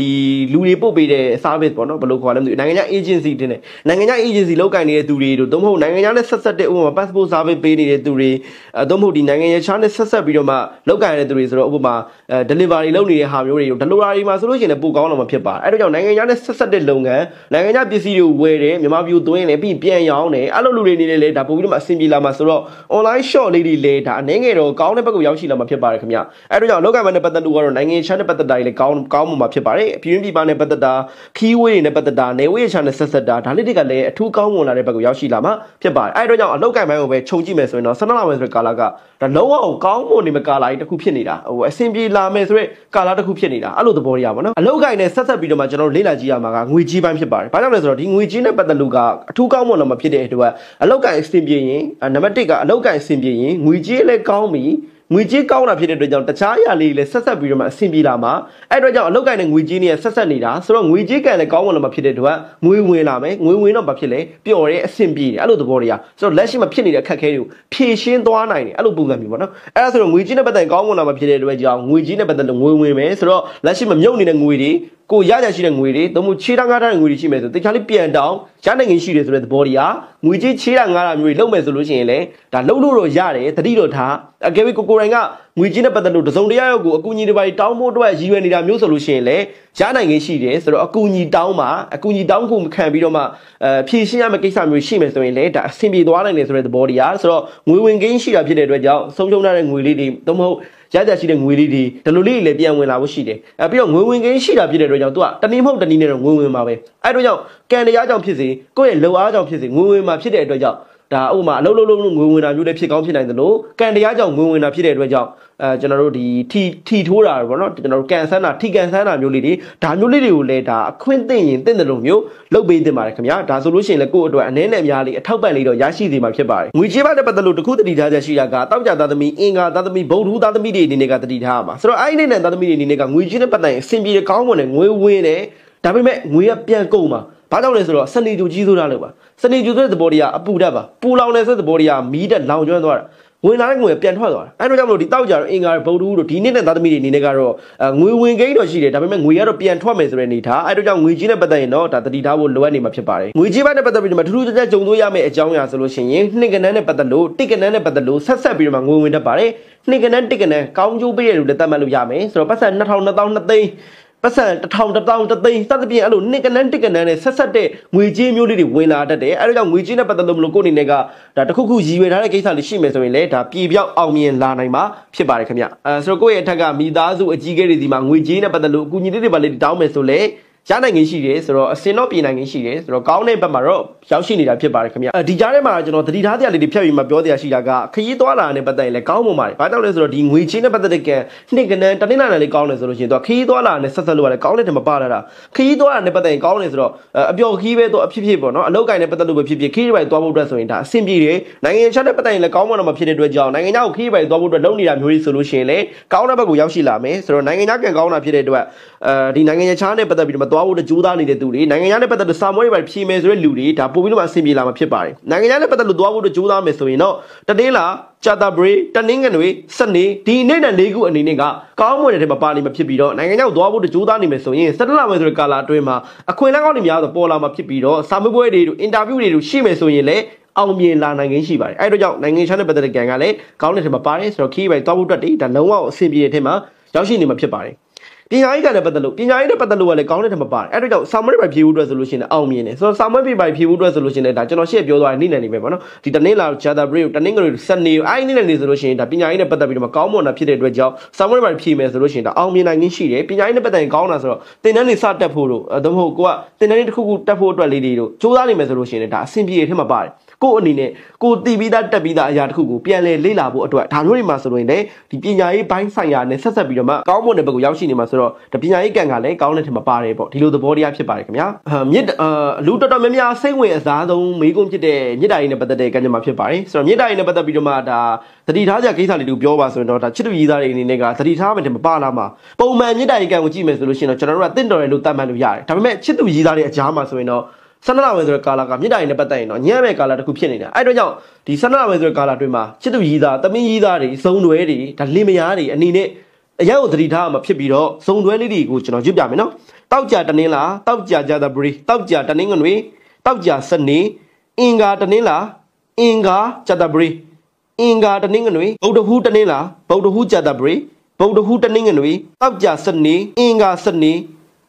ဒီလူတွေပို့ပေးတဲ့ service ပေါ့နော်ဘယ်လိုခေါ်လဲမသိဘူးနိုင်ငံခြား agency တင်တယ်နိုင်ငံခြား agency လောက်ကင်နေတဲ့သူတွေတို့သို့မဟုတ်နိုင်ငံခြားနဲ့ဆက်ဆက်တဲ့ဥပမာ passport service ပေးနေတဲ့သူတွေအဲသို့မဟုတ်ဒီနိုင်ငံခြားနဲ့ဆက်ဆက်ပြီးတော့မှလောက်ကင်နေတဲ့သူတွေဆိုတော့ဥပမာအဲ delivery လုပ်နေတဲ့ဟာမျိုးတွေတို့ delivery မှာဆိုလို့ရှိရင်ပို့ကောင်းတော့မှဖြစ်ပါတယ်အဲဒါကြောင့်နိုင်ငံခြားနဲ့ဆက်ဆက်တဲ့လုပ်ငန်းနိုင်ငံခြားပစ္စည်းတွေကိုဝယ်တယ်မြန်မာပြည်သွင်းတယ်ပြီးပြန်ရောင်းတယ်အဲ့လိုလူတွေနေနေလဲဒါပို့ပြီးတော့မှအဆင်ပြေလာမှာဆိုတော့ online shop လေးတွေလဲဒါအနေငယ်တော့ကောင်းတဲ့ဘက်ကိုရောက်ရှိလာမှာဖြစ်ပါတယ်ခင်ဗျအဲ့ဒါကြောင့်လောက်ကဘက်နဲ့ပတ်သက်လို့ကတော့နိုင်ငံခြားနဲ့ပတ်သက်တာတွေလည်းကောင်းကောင်းမှုမှာဖြစ်ပါတယ်။ပြည်တွင်းပြည်ပနဲ့ပတ်သက်တာခီးဝေးတွေနဲ့ပတ်သက်တာနေဝေးခြားနဲ့ဆက်ဆက်တာဒါလေးတွေကလည်းအထူးကောင်းမွန်လာတဲ့ဘက်ကိုရောက်ရှိလာမှာဖြစ်ပါတယ်။အဲဒါကြောင့်အလောက်ကင်ပိုင်းကိုပဲခြုံကြည့်မယ်ဆိုရင်တော့ဆန္ဒလာမယ်ဆိုတဲ့ကာလကဒါလုံးဝကောင်းမွန်နေမကာလာကြီးတစ်ခုဖြစ်နေတာ။ဟိုအဆင်ပြေလာမယ်ဆိုတဲ့ကာလတစ်ခုဖြစ်နေတာ။အဲ့လိုသဘောတရားပါနော်။အလောက်ကင်နဲ့ဆက်ဆက်ပြီးတော့မှကျွန်တော်တို့လေ့လာကြည့်ရမှာကငွေကြီးပိုင်းဖြစ်ပါတယ်။ဘာကြောင့်လဲဆိုတော့ဒီငွေကြီးနဲ့ပတ်သက်လို့ကအထူးကောင်းမွန်လာမှာဖြစ်တဲ့အတွက်အလောက်ကင်အဆင်ပြေရင်နံပါတ်1ကအလောက်ကင်အဆင်ပြေရင်ငွေကြီးလည်းကောင်းပြီ။ငွေကြေးကောင်းတာဖြစ်တဲ့အတွက်ကြောင့်တခြားအရာလေးတွေလည်းဆက်ဆက်ပြီးတော့မှအဆင်ပြေလာမှာအဲ့အတွက်ကြောင့်အလောက်ကိုင်းတဲ့ငွေကြေးနဲ့ဆက်ဆက်နေတာဆိုတော့ငွေကြေးကံလည်းကောင်းဝင်လာမှာဖြစ်တဲ့အတွက်ငွေဝင်လာမယ်ငွေဝင်တော့ဘာဖြစ်လဲပျော်တယ်အဆင်ပြေတယ်အဲ့လိုသဘောတွေကဆိုတော့လက်ရှိမှာဖြစ်နေတဲ့အခက်အခဲတွေကိုဖြေရှင်းသွားနိုင်တယ်အဲ့လိုပုံစံမျိုးပေါ့နော်အဲ့ဒါဆိုတော့ငွေကြေးနဲ့ပတ်သက်ကောင်းဝင်လာမှာဖြစ်တဲ့အတွက်ကြောင့်ငွေကြေးနဲ့ပတ်သက်လို့ငွေဝင်မယ်ဆိုတော့လက်ရှိမှာမြုပ်နေတဲ့ငွေတွေကိုရရရှိတဲ့ငွေတွေသို့မဟုတ်ခြေထောက်ငါးထားတဲ့ငွေတွေရှိမယ်ဆိုတခြားလေးပြန်တောင်းရနိုင်ငံရှိတယ်ဆိုတဲ့သဘောတရားငွေကြေးချေးတာငားတာမျိုးတွေလုပ်မယ်ဆိုလို့ရှိရင်လည်းဒါလုပ်လို့တော့ရတယ်တတိတော်ထားအကယ်၍ကိုကိုရိုင်းကငွေကြီးနဲ့ပတ်သက်လို့တစုံတရာရောက်ကိုအကူအညီတွေပါတောင်းဖို့အတွက်ရည်ရွယ်နေတာမျိုးဆိုလို့ရှိရင်လည်းရနိုင်ငယ်ရှိတယ်ဆိုတော့အကူအညီတောင်းမှာအကူအညီတောင်းခုမခံပြီးတော့မှအဲဖြည့်ရှင်းရမယ့်ကိစ္စမျိုးရှိမယ်ဆိုရင်လည်းဒါအဆင်ပြေသွားနိုင်တယ်ဆိုတဲ့သဘောတရားဆိုတော့ငွေဝင်ကင်းရှိတာဖြစ်တဲ့အတွက်ကြောင့်ဆုံးရှုံးတဲ့ငွေလေးတွေသို့မဟုတ်ရကြရှိတဲ့ငွေလေးတွေဒီလိုလေးတွေလည်းပြန်ဝင်လာဖို့ရှိတယ်အဲပြီးတော့ငွေဝင်ကင်းရှိတာဖြစ်တဲ့အတွက်ကြောင့်သူကတနည်းမဟုတ်တနည်းနဲ့တော့ငွေဝင်မှာပဲအဲတို့ကြောင့်ကံတရားကြောင့်ဖြစ်စေကိုယ့်ရဲ့လုံအားကြောင့်ဖြစ်စေငွေဝင်မှာဖြစ်တဲ့အတွက်ကြောင့်ဒါဥပမာအလုပ်လုပ်လို့ငွေဝင်တာမျိုးလည်းဖြစ်ကောင်းဖြစ်နိုင်သလိုကံတရားကြောင့်ငွေဝင်တာဖြစ်တဲ့အတွက်ကြောင့်အဲကျွန်တော်တို့ဒီထီထီထိုးတာပေါ့နော်ကျွန်တော်တို့ကန်ဆန်းတာထီကန်ဆန်းတာမျိုးလေးတွေဒါမျိုးလေးတွေကိုလည်းဒါအခွင့်သိရင်သိတဲ့လိုမျိုးလုပ်ပေးသင့်ပါတယ်ခင်ဗျာဒါဆိုလို့ရှိရင်လည်းကိုယ့်အတွက်အနည်းနဲ့အများလေးအထောက်ပံ့လေးတော့ရရှိစေမှာဖြစ်ပါတယ်ငွေကြေးပါတဲ့ပတ်သက်လို့တခုတတိထားချက်ရှိတာကတောက်ကြသားသမီးအင်္ဂါသားသမီးဗုဒ္ဓသားသမီးတွေအနေနဲ့ကတတိထားရမှာဆိုတော့အဲ့ဒီနဲ့သားသမီးတွေအနေနဲ့ကငွေကြေးနဲ့ပတ်သက်ရင်အဆင်ပြေကောင်းမွန်တဲ့ငွေဝင်တယ်ဒါပေမဲ့ငွေကပြန်ကုန်မှာဘာကြောင့်လဲဆိုတော့စနေကြိုကြီးဆိုတာလို့ပါစနေကြိုဆိုတဲ့သဘောတရားအပူဓာတ်ပါပူလောင်တယ်ဆိုတဲ့သဘောတရားမီးဓာတ်လောင်ကျွမ်းသွားတာငွေလာတဲ့ငွေပြန်ထွက်သွားတာအဲဒါကြောင့်မလို့ဒီတောက်ကြတော့အင်္ဂါဗုဒ္ဓဦးတို့ဒီနေ့နဲ့သားသမီးတွေအနေနဲ့ကတော့ငွေဝင်ကိန်းတော့ရှိတယ်ဒါပေမဲ့ငွေကတော့ပြန်ထွက်မယ်ဆိုတဲ့အနေထားအဲဒါကြောင့်ငွေကြီးနဲ့ပတ်သက်ရင်တော့ဒါတတိထားဖို့လိုအပ်နေမှာဖြစ်ပါတယ်ငွေကြီးဘက်နဲ့ပတ်သက်ပြီးတော့ထူးထူးခြားခြားကြုံတွေ့ရမယ့်အကြောင်းအရာဆိုလို့ရှိရင်နှစ်ကနန်းနဲ့ပတ်သက်လို့တစ်ကနန်းနဲ့ပတ်သက်လို့ဆက်ဆက်ပြီးတော့ငွေဝင်တတ်ပါတယ်နှစ်ကနန်းတစ်ကနန်းကောင်းကျိုးပေးရလို့လည်းသတ်မှတ်လို့ရမယ်ဆိုတော့ပတ်စံ2000 2000 2000ပတ်စံတစ်ထောင်တစ်တောင်တစ်သိန်းသတ်ပြင်းအဲ့လိုနှစ်ကနန်းတစ်ကနန်းနဲ့ဆက်ဆက်တဲ့ငွေကြေးမျိုးလေးတွေဝင်လာတတ်တယ်အဲ့ဒါကြောင့်ငွေကြေးနဲ့ပတ်သက်လို့မလို့ကိုယ့်အနေနဲ့ကဒါတစ်ခုခုရည်ရွယ်ထားတဲ့ကိစ္စလေးရှိမယ်ဆိုရင်လည်းဒါပြေပြောက်အောင်မြင်လာနိုင်မှာဖြစ်ပါတယ်ခင်ဗျအဲဆိုတော့ကိုယ့်ရဲ့အထက်ကမိသားစုအကြီးအကဲတွေဒီမှာငွေကြေးနဲ့ပတ်သက်လို့အကူအညီတွေတွေပါလေးတောင်းမယ်ဆိုလည်းရနိုင်ငင်းရှိတယ်ဆိုတော့အစင်တော့ပြင်နိုင်ငင်းရှိတယ်ဆိုတော့ကောင်းတဲ့ဘက်မှာတော့ရောက်ရှိနေတာဖြစ်ပါတယ်ခင်ဗျာဒီကြားထဲမှာကျွန်တော်တတိထားတရားလေးတွေဖြတ်ပြီးမှပြောတရားရှိတာကခရီးသွားလာတဲ့ပတ်သက်ရင်လည်းကောင်းပုံပါတယ်ဘာကြောင့်လဲဆိုတော့ဒီငွေချင်းနဲ့ပတ်သက်တဲ့ကံနှစ်ကနန်းတနင်္လာနေ့လေးကောင်းတယ်ဆိုလို့ရှိရင်တော့ခရီးသွားလာနဲ့ဆက်ဆက်လို့ရတယ်ကောင်းတဲ့တယ်မပါလာတာခရီးသွားလာနဲ့ပတ်သက်ရင်ကောင်းတယ်ဆိုတော့အပျော်ခီးပဲတော့အဖြစ်ဖြစ်ပေါ့နော်အလောက်ကိုင်းနဲ့ပတ်သက်လို့ပဲဖြစ်ဖြစ်ခရီးပိုင်သွားဖို့အတွက်ဆိုရင်ဒါအဆင်ပြေတယ်နိုင်ငံခြားနဲ့ပတ်သက်ရင်လည်းကောင်းမှတော့မဖြစ်တဲ့အတွက်ကြောင့်နိုင်ငံခြားကိုခရီးပိုင်သွားဖို့အတွက်လုပ်နေတာမျိုးတွေဆိုလို့ရှိရင်လည်းကောင်းတဲ့ဘက်ကိုရောက်ရှိလာမယ်ဆိုတော့နိုင်ငံခြားကံကောင်းတာဖြစ်တဲ့အတွက်အဲဒီနိုင်ငံခြားနဲ့ပတ်သက်ပြီးတော့သွားဖို့ကြိုးစားနေတဲ့သူတွေနိုင်ငံခြားနဲ့ပတ်သက်လို့စာမွေးတွေဖြေမယ်ဆိုတဲ့လူတွေဒါပို့ပြီးတော့အဆင်ပြေလာမှာဖြစ်ပါတယ်နိုင်ငံခြားနဲ့ပတ်သက်လို့သွားဖို့ကြိုးစားမယ်ဆိုရင်တော့တတင်းလာချာတာဘရီတနင်္ဂနွေစနေဒီနေ့နဲ့၄ခုအနေနဲ့ကကောင်းမွန်တဲ့မှာပါနေမှာဖြစ်ပြီးတော့နိုင်ငံခြားသွားဖို့ကြိုးစားနေမယ်ဆိုရင်စက်တလမယ်ဆိုတဲ့ကာလာအတွင်းမှာအခွင့်အလမ်းကောင်းတွေများဆိုပေါ်လာမှာဖြစ်ပြီးတော့စာမွေးပွဲတွေတို့အင်တာဗျူးတွေတို့ရှိမယ်ဆိုရင်လည်းအောင်မြင်လာနိုင်ခြင်းရှိပါတယ်အဲဒါကြောင့်နိုင်ငံခြားနဲ့ပတ်သက်တဲ့ကံကလည်းကောင်းတဲ့ထက်မှာပါတယ်ဆိုတော့ခီးပိုင်သွားဖို့အတွက်တည်းဒါလုံးဝအဆင်ပြေတဲ့ထက်မှာရောက်ရှိနေမှာဖြစ်ပါတယ်ပညာရေးကလည်းပတ်သက်လို့ပညာရေးနဲ့ပတ်သက်လို့ကလည်းကောင်းတဲ့ထက်မပါတယ်အဲ့တော့ကြောင့် summary ပဲဖြည့်ဖို့အတွက်ဆိုလို့ရှိရင်အောင်မြင်တယ်ဆိုတော့ summary ပဲဖြည့်ဖို့အတွက်ဆိုလို့ရှိရင်ဒါကျွန်တော်ရှေ့ပြောသွားတဲ့နေ့နဲ့နေပဲပေါ့နော်ဒီတနေ့လာ Jada Break ကိုတနေ့ကလေးစနေအဲ့ဒီနေ့နဲ့နေဆိုလို့ရှိရင်ဒါပညာရေးနဲ့ပတ်သက်ပြီးတော့ကောင်းမွန်တာဖြစ်တဲ့အတွက်ကြောင့် summary ပဲဖြည့်မယ်ဆိုလို့ရှိရင်ဒါအောင်မြင်နိုင်ခြင်းရှိတယ်ပညာရေးနဲ့ပတ်သက်ရင်ကောင်းတာဆိုတော့သင်တန်းတွေစတက်ဖို့တို့အဲဒါမှမဟုတ်ကိုကသင်တန်းတွေတစ်ခုခုတက်ဖို့အတွက်လေးတွေတို့စူးစမ်းနေမယ်ဆိုလို့ရှိရင်ဒါအဆင်ပြေတယ်ထက်မပါတယ်ကို့အနေနဲ့ကိုတည်ပြီးသားတက်ပြီးသားအရာတစ်ခုကိုပြန်လဲလေ့လာဖို့အတွက်ဒါမျိုးတွေမှာဆိုရင်လည်းဒီပညာရေးဘိုင်းဆိုင်ရာနဲ့ဆက်ဆက်ပြီးတော့မှကောင်းမွန်တဲ့ဘက်ကိုရောက်ရှိနေမှာဆိုတော့ဒီပညာရေးကံကလည်းကောင်းတဲ့ထင်မှာပါတယ်ပေါ့ဒီလိုသဘောတရားဖြစ်ပါတယ်ခင်ဗျာမြစ်လူတော်တော်များများစိတ်ဝင်အစားဆုံးမေးခွန်းဖြစ်တဲ့မြစ်တာရေးနဲ့ပတ်သက်တဲ့ကံကြမ္မာဖြစ်ပါတယ်ဆိုတော့မြစ်တာရေးနဲ့ပတ်သက်ပြီးတော့မှဒါသတိထားကြကိစ္စလေးတူပြောပါဆိုရင်တော့ဒါချစ်သူရေးသားတွေအနေနဲ့ကသတိထားမယ်တင်မပါလာမှာပုံမှန်မြစ်တာရေးကံကိုကြည့်မယ်ဆိုလို့ရှိရင်တော့ကျွန်တော်တို့ကတင့်တော်တယ်လို့သတ်မှတ်လို့ရတယ်ဒါပေမဲ့ချစ်သူရေးသားတွေအကြားမှာဆိုရင်တော့12လပိုင်းဆိုတဲ့ကာလကမြစ်တာရင်နဲ့ပတ်သက်ရင်တော့ညံ့မဲ့ကာလတစ်ခုဖြစ်နေတာအဲ့တော့ကြောင့်ဒီ12လပိုင်းဆိုတဲ့ကာလတွင်မှာချစ်သူရည်သားတမင်းရည်သားတွေဇုံတွဲတွေဒါလင်မယားတွေအနေနဲ့အရောက်သတိထားမှာဖြစ်ပြီးတော့ဇုံတွဲလေးတွေကိုကျွန်တော်ရွတ်ပြမယ်နော်တောက်ကြတနင်္လာတောက်ကြကြသပရီတောက်ကြတနင်္ဂနွေတောက်ကြစနေအင်္ဂါတနင်္လာအင်္ဂါကြသပရီအင်္ဂါတနင်္ဂနွေဗုဒ္ဓဟူးတနင်္လာဗုဒ္ဓဟူးကြသပရီဗုဒ္ဓဟူးတနင်္ဂနွေတောက်ကြစနေအင်္ဂါစနေ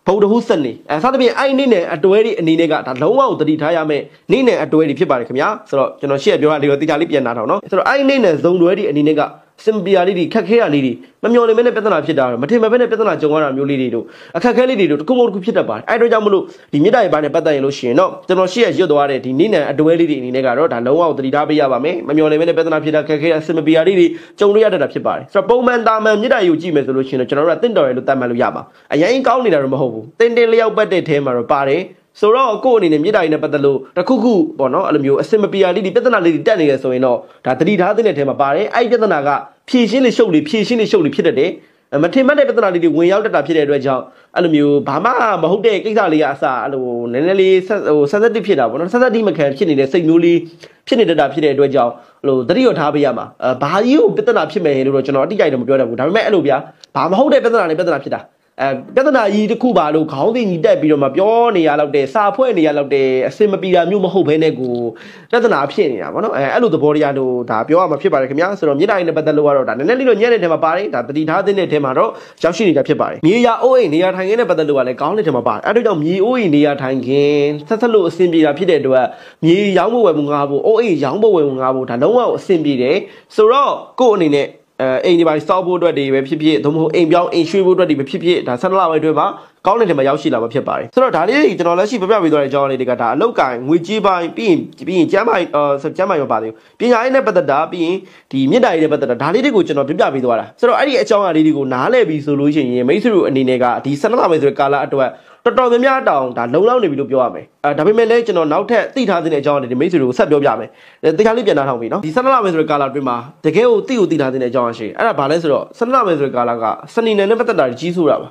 ဗုဒ္ဓဟူးစနေအဲစသဖြင့်အဲ့ဒီနေ့နဲ့အတွဲတွေအနေနဲ့ကဒါလုံးဝကိုတတိထားရမယ်နေ့နဲ့အတွဲတွေဖြစ်ပါတယ်ခင်ဗျာဆိုတော့ကျွန်တော်ရှေ့ပြောတာလေးကိုတိကျလေးပြန်နားထောင်နော်ဆိုတော့အဲ့ဒီနေ့နဲ့ဇုံတွဲတွေအနေနဲ့ကစင်ပီယာလေးတွေခက်ခဲရလေးတွေမမျော်လင့်မဲနဲ့ပြဿနာဖြစ်တာတော့မထင်မဲ့ပဲနဲ့ပြဿနာကြုံရတာမျိုးလေးတွေတို့အခက်ခဲလေးတွေတို့တစ်ခုမဟုတ်တစ်ခုဖြစ်တတ်ပါတယ်အဲဒါကြောင့်မလို့ဒီမြေတားရဲ့ဘာနဲ့ပတ်သက်ရလို့ရှိရင်တော့ကျွန်တော်ရှေ့ရရွတ်သွားတဲ့ဒီနိနံအတွဲလေးတွေအနေနဲ့ကတော့ဒါလုံးဝသတိထားပေးရပါမယ်မမျော်လင့်မဲနဲ့ပြဿနာဖြစ်တာခက်ခဲရစင်ပီယာလေးတွေကြုံရရတတ်တာဖြစ်ပါတယ်ဆိုတော့ပုံမှန်တာမန်မြေတားယူကြည့်မယ်ဆိုလို့ရှိရင်တော့ကျွန်တော်တို့ကတင့်တော်ရလို့တတ်မှတ်လို့ရပါအရင်ကောင်းနေတာတော့မဟုတ်ဘူးတင်တင်လျောက်ပတ်တဲ့အဲမှာတော့ပါတယ်ဆိုတော့ကို့အနေနဲ့မြေတားကြီးနဲ့ပတ်သက်လို့တခုခုပေါ့နော်အဲ့လိုမျိုးအစင်မပြာလေးဒီပြဿနာလေးတွေတက်နေတယ်ဆိုရင်တော့ဒါတတိထားတဲ့ထဲမှာပါတယ်အဲ့ဒီပြဿနာကဖြည့်ရှင်းလေးရှုပ်လေးဖြည့်ရှင်းလေးရှုပ်လေးဖြစ်တတ်တယ်မထင်မှတ်တဲ့ပြဿနာလေးတွေဝင်ရောက်တတ်တာဖြစ်တဲ့အတွက်ကြောင့်အဲ့လိုမျိုးဘာမှမဟုတ်တဲ့ကိစ္စလေးကအစအဲ့လိုနည်းနည်းလေးဟို sensitive ဖြစ်တာပေါ့နော် sensitive မခံဖြစ်နေတဲ့စိတ်မျိုးလေးဖြစ်နေတတ်တာဖြစ်တဲ့အတွက်ကြောင့်အဲ့လိုသတိရထားပေးရမှာဘာကြီးကိုပြဿနာဖြစ်မယ်လို့တော့ကျွန်တော်အတိအကျတော့မပြောတတ်ဘူးဒါပေမဲ့အဲ့လိုဗျာဘာမဟုတ်တဲ့ပြဿနာလေးပြဿနာဖြစ်တာအဲပြဿနာကြီးတစ်ခုပါလို့ခေါင်းစဉ်ကြီးတက်ပြီးတော့မှပြောနေရလောက်တဲ့စာဖွဲ့နေရလောက်တဲ့အစင်မပီတာမျိုးမဟုတ်ဘဲနဲ့ကိုပြဿနာဖြစ်နေတာဗောနော်အဲအဲ့လိုသဘောတရားလို့ဒါပြောရမှာဖြစ်ပါတယ်ခင်ဗျာဆိုတော့မြေတိုင်းနဲ့ပတ်သက်လို့ကတော့ဒါနည်းနည်းလေးတော့ညံ့တဲ့ထဲမှာပါတယ်ဒါတတိထားတဲ့ထဲမှာတော့ရောက်ရှိနေတာဖြစ်ပါတယ်မြေယာအိုးအိမ်နေရာထိုင်ခင်းနဲ့ပတ်သက်လို့ကလည်းကောင်းတဲ့ထဲမှာပါတယ်အဲ့ဒါကြောင့်မြေအိုးအိမ်နေရာထိုင်ခင်းဆက်ဆက်လို့အစင်ပြေတာဖြစ်တဲ့အတွက်မြေရောင်းဖို့ဝယ်မှုငါဖို့အိုးအိမ်ရောင်းဖို့ဝယ်မှုငါဖို့ဒါလုံးဝအစင်ပြေတယ်ဆိုတော့ကို့အနေနဲ့အဲအိမ်ဒီပါစောက်ဖို့အတွက်တွေပဲဖြစ်ဖြစ်သို့မဟုတ်အိမ်ပြောင်းအိမ်ရွှေ့ဖို့အတွက်တွေပဲဖြစ်ဖြစ်ဒါဆန္ဒလာပိုင်းအတွင်းမှာကောင်းတဲ့နေရာမှာရောက်ရှိလာမှာဖြစ်ပါတယ်ဆိုတော့ဒါလေးတွေကျွန်တော်လက်ရှိပြပြပေးသွားတဲ့အကြောင်းလေးတွေကဒါအလောက်ကန်ငွေကြေးပိုင်းပြီးရင်ပြီးရင်ကျမ်းပိုင်းအဲကျမ်းပိုင်းရောပါတယ်ပညာရေးနဲ့ပတ်သက်တာပြီးရင်ဒီမြေတားရေးနဲ့ပတ်သက်တာဒါလေးတွေကိုကျွန်တော်ပြပြပေးသွားတာဆိုတော့အဲ့ဒီအကြောင်းအရာလေးတွေကိုနားလည်ပြီးဆိုလို့ရှိရင်မိတ်ဆွေတို့အနေနဲ့ကဒီဆန္ဒလာပိုင်းဆိုတဲ့ကာလအတွက်တော်တော်များများတောင်ဒါလုံလောက်နေပြီလို့ပြောရမယ်အဲဒါပေမဲ့လည်းကျွန်တော်နောက်ထပ်သိထားတဲ့အကြောင်းတွေဒီမိတ်ဆွေတွေကိုဆက်ပြောပြမယ်တရားလေးပြန်နှာထောင်ပြီနော်ဒီ12လမယ်ဆိုတဲ့ကာလာတွင်းမှာတကယ်ကိုသိကိုသိထားတဲ့အကြောင်းရှိအဲ့ဒါဘာလဲဆိုတော့12လမယ်ဆိုတဲ့ကာလာကစနေနယ်နဲ့ပတ်သက်တာကြီးဆိုတာပါ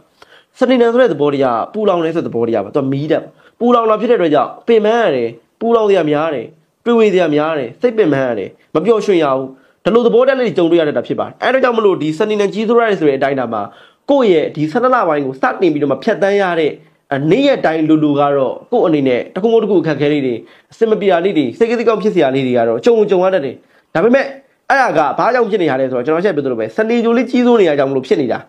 စနေနယ်ဆိုတဲ့သဘောတရားပူလောင်နေဆိုတဲ့သဘောတရားပါသူကမီးတယ်ပူလောင်လာဖြစ်တဲ့အတွက်ကြောင့်ပင်ပန်းရတယ်ပူလောင်တရားများတယ်တွေးဝေးတရားများတယ်စိတ်ပင်ပန်းရတယ်မပျော်ရွှင်ရဘူးဒီလိုသဘောတရားလေးကြုံတွေ့ရတဲ့တာဖြစ်ပါတယ်အဲ့ဒါကြောင့်မလို့ဒီစနေနယ်ကြီးဆိုတာဆိုတဲ့အတိုင်းတာမှာကိုယ့်ရဲ့ဒီ12လပိုင်းကိုစတင်ပြီးတော့မှဖြတ်တန်းရတဲ့အနေ့ရက်တိုင်းလူလူကတော့ကို့အနေနဲ့တခုမတခုအခက်ခဲလေးတွေအစင်မပြေတာလေးတွေစိတ်ကလေးကောင်းဖြစ်စရာလေးတွေကတော့ကြုံကြုံရတတ်တယ်ဒါပေမဲ့အဲ့ဒါကဘာကြောင့်ဖြစ်နေရလဲဆိုတော့ကျွန်တော်ချက်ပြောသလိုပဲစနေကြိုလေးကြီးစိုးနေရကြောင့်မလို့ဖြစ်နေတာ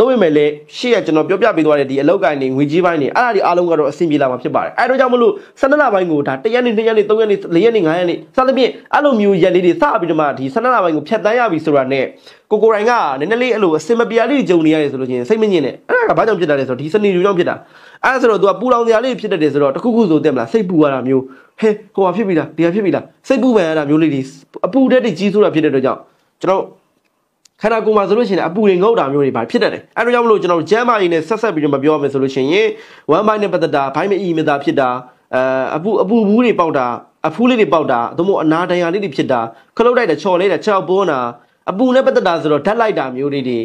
တော့ပေမဲ့လည်းရှေ့ကကျွန်တော်ပြောပြပေးသွားတဲ့ဒီအလောက်ကိုင်းနေငွေကြီးပိုင်းနေအဲ့ဒါဒီအားလုံးကတော့အဆင်ပြေလာမှာဖြစ်ပါတယ်အဲ့တော့ကြောင့်မလို့12လပိုင်းကိုဒါ1ရက်နေ2ရက်နေ3ရက်နေ4ရက်နေ5ရက်နေစသဖြင့်အဲ့လိုမျိုးရက်လေးတွေစပြီးတော့မှဒီ12လပိုင်းကိုဖြတ်တန်းရပြီဆိုတာနဲ့ကိုကိုရိုင်းကနည်းနည်းလေးအဲ့လိုအဆင်မပြေလေးကြုံနေရတယ်ဆိုလို့ချင်းစိတ်မငြင်းနဲ့အဲ့ဒါကဘာကြောင့်ဖြစ်တာလဲဆိုတော့ဒီစနေကြိုကြောင့်ဖြစ်တာအဲ့ဒါဆိုတော့သူကပူလောင်စရာလေးဖြစ်တတ်တယ်ဆိုတော့တခုခုဆိုတက်မလားစိတ်ပူရတာမျိုးဟဲဟိုဟာဖြစ်ပြီလားဒီဟာဖြစ်ပြီလားစိတ်ပူပန်ရတာမျိုးလေးဒီအပူတက်တဲ့ကြီးဆိုတာဖြစ်တဲ့အတွက်ကြောင့်ကျွန်တော်ခန္ဓာကိုယ်မှာဆိုလို့ရှိရင်အပူတွေငုတ်တာမျိုးတွေပါဖြစ်တတ်တယ်အဲဒါကြောင့်မလို့ကျွန်တော်ကျမ်းမာရေးနဲ့ဆက်ဆက်ပြီးတော့မပြောရမယ်ဆိုလို့ရှိရင်ဝမ်းပိုင်းနဲ့ပတ်သက်တာဘိုင်းမအီမတာဖြစ်တာအဲအပူအပူဘူးတွေပေါက်တာအဖူးလေးတွေပေါက်တာသို့မဟုတ်အနာဒဏ်ရာလေးတွေဖြစ်တာခလုတ်တိုက်တာချော်လေးတာချောက်ပွန်းတာအပူနဲ့ပတ်သက်တာဆိုတော့ဓာတ်လိုက်တာမျိုးတွေတွေ